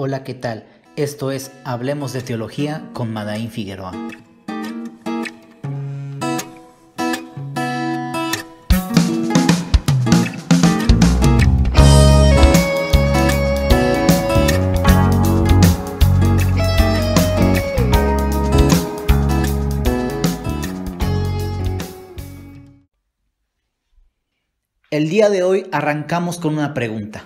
Hola, ¿qué tal? Esto es Hablemos de Teología con Madain Figueroa. El día de hoy arrancamos con una pregunta.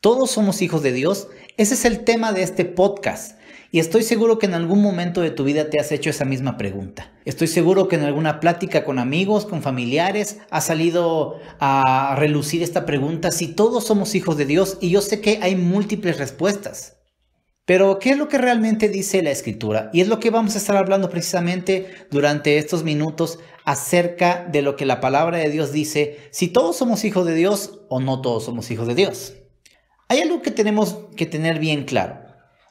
Todos somos hijos de Dios. Ese es el tema de este podcast. Y estoy seguro que en algún momento de tu vida te has hecho esa misma pregunta. Estoy seguro que en alguna plática con amigos, con familiares, ha salido a relucir esta pregunta si todos somos hijos de Dios y yo sé que hay múltiples respuestas. Pero, ¿qué es lo que realmente dice la escritura? Y es lo que vamos a estar hablando precisamente durante estos minutos acerca de lo que la palabra de Dios dice, si todos somos hijos de Dios o no todos somos hijos de Dios. Hay algo que tenemos que tener bien claro.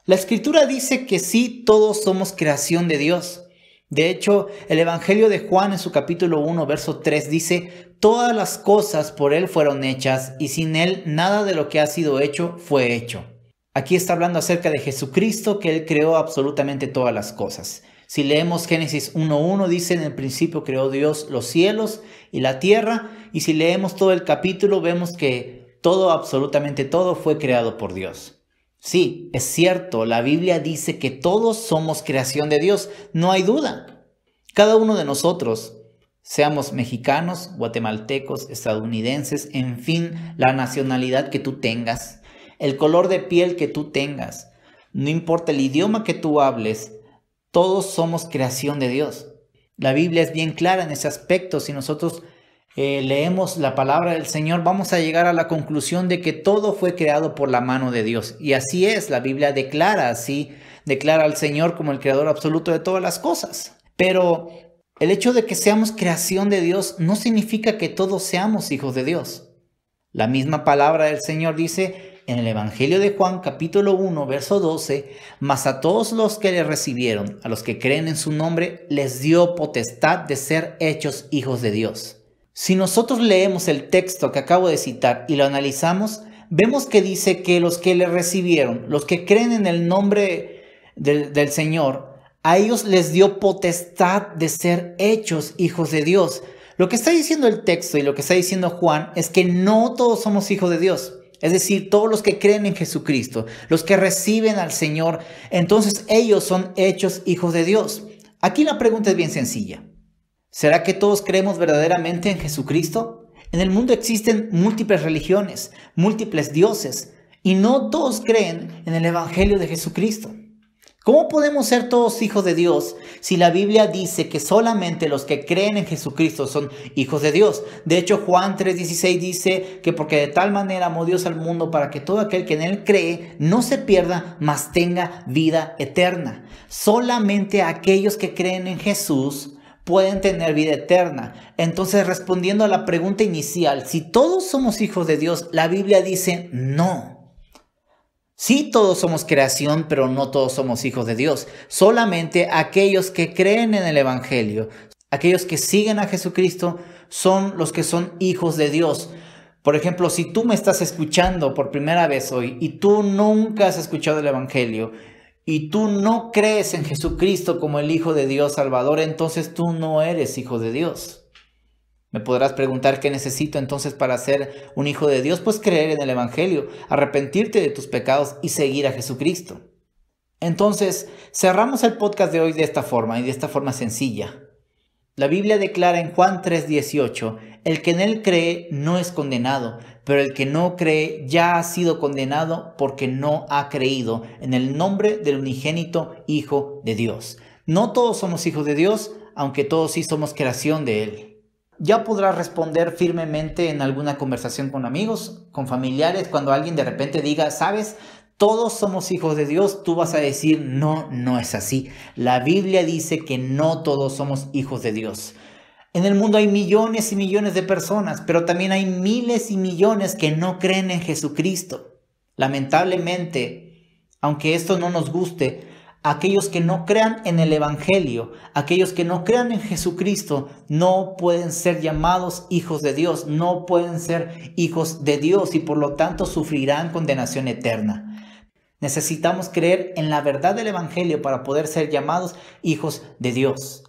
La escritura dice que sí, todos somos creación de Dios. De hecho, el Evangelio de Juan en su capítulo 1, verso 3 dice, todas las cosas por Él fueron hechas y sin Él nada de lo que ha sido hecho fue hecho. Aquí está hablando acerca de Jesucristo, que Él creó absolutamente todas las cosas. Si leemos Génesis 1.1, dice, en el principio creó Dios los cielos y la tierra. Y si leemos todo el capítulo, vemos que todo, absolutamente todo fue creado por Dios. Sí, es cierto, la Biblia dice que todos somos creación de Dios, no hay duda. Cada uno de nosotros, seamos mexicanos, guatemaltecos, estadounidenses, en fin, la nacionalidad que tú tengas, el color de piel que tú tengas, no importa el idioma que tú hables, todos somos creación de Dios. La Biblia es bien clara en ese aspecto, si nosotros eh, leemos la palabra del Señor, vamos a llegar a la conclusión de que todo fue creado por la mano de Dios. Y así es, la Biblia declara así, declara al Señor como el creador absoluto de todas las cosas. Pero el hecho de que seamos creación de Dios no significa que todos seamos hijos de Dios. La misma palabra del Señor dice en el Evangelio de Juan capítulo 1 verso 12, mas a todos los que le recibieron, a los que creen en su nombre, les dio potestad de ser hechos hijos de Dios. Si nosotros leemos el texto que acabo de citar y lo analizamos, vemos que dice que los que le recibieron, los que creen en el nombre del, Señor, a ellos les dio potestad de ser hechos hijos de Dios. Lo que está diciendo el texto y lo que está diciendo Juan es que no todos somos hijos de Dios. Es decir, todos los que creen en Jesucristo, los que reciben al Señor, entonces ellos son hechos hijos de Dios. Aquí la pregunta es bien sencilla. ¿Será que todos creemos verdaderamente en Jesucristo? En el mundo existen múltiples religiones, múltiples dioses, y no todos creen en el Evangelio de Jesucristo. ¿Cómo podemos ser todos hijos de Dios si la Biblia dice que solamente los que creen en Jesucristo son hijos de Dios? De hecho, Juan 3:16 dice que porque de tal manera amó Dios al mundo para que todo aquel que en él cree no se pierda, mas tenga vida eterna. Solamente aquellos que creen en Jesús pueden tener vida eterna. Entonces, respondiendo a la pregunta inicial, si todos somos hijos de Dios, la Biblia dice no. Sí, todos somos creación, pero no todos somos hijos de Dios. Solamente aquellos que creen en el Evangelio, aquellos que siguen a Jesucristo, son los que son hijos de Dios. Por ejemplo, si tú me estás escuchando por primera vez hoy y tú nunca has escuchado el Evangelio, y tú no crees en Jesucristo como el Hijo de Dios Salvador, entonces tú no eres hijo de Dios. Me podrás preguntar qué necesito entonces para ser un hijo de Dios, pues creer en el Evangelio, arrepentirte de tus pecados y seguir a Jesucristo. Entonces, cerramos el podcast de hoy de esta forma y de esta forma sencilla. La Biblia declara en Juan 3:18, el que en él cree no es condenado, pero el que no cree ya ha sido condenado porque no ha creído en el nombre del unigénito Hijo de Dios. No todos somos hijos de Dios, aunque todos sí somos creación de Él. Ya podrás responder firmemente en alguna conversación con amigos, con familiares, cuando alguien de repente diga, sabes, todos somos hijos de Dios, tú vas a decir, no, no es así. La Biblia dice que no todos somos hijos de Dios. En el mundo hay millones y millones de personas, pero también hay miles y millones que no creen en Jesucristo. Lamentablemente, aunque esto no nos guste, aquellos que no crean en el Evangelio, aquellos que no crean en Jesucristo, no pueden ser llamados hijos de Dios, no pueden ser hijos de Dios y por lo tanto sufrirán condenación eterna. Necesitamos creer en la verdad del Evangelio para poder ser llamados hijos de Dios.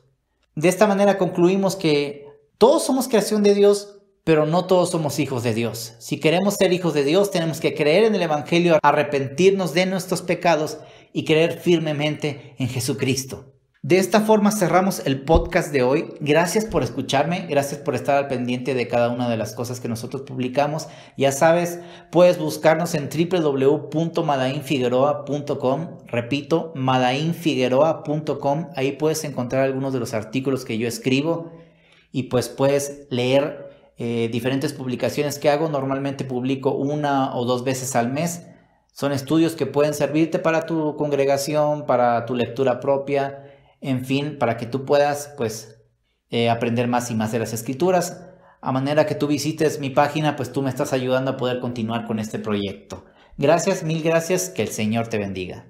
De esta manera concluimos que todos somos creación de Dios, pero no todos somos hijos de Dios. Si queremos ser hijos de Dios, tenemos que creer en el Evangelio, arrepentirnos de nuestros pecados y creer firmemente en Jesucristo. De esta forma cerramos el podcast de hoy. Gracias por escucharme, gracias por estar al pendiente de cada una de las cosas que nosotros publicamos. Ya sabes, puedes buscarnos en www.madainfigueroa.com. Repito, madainfigueroa.com. Ahí puedes encontrar algunos de los artículos que yo escribo y pues puedes leer eh, diferentes publicaciones que hago. Normalmente publico una o dos veces al mes. Son estudios que pueden servirte para tu congregación, para tu lectura propia en fin, para que tú puedas pues eh, aprender más y más de las escrituras. A manera que tú visites mi página, pues tú me estás ayudando a poder continuar con este proyecto. Gracias, mil gracias, que el Señor te bendiga.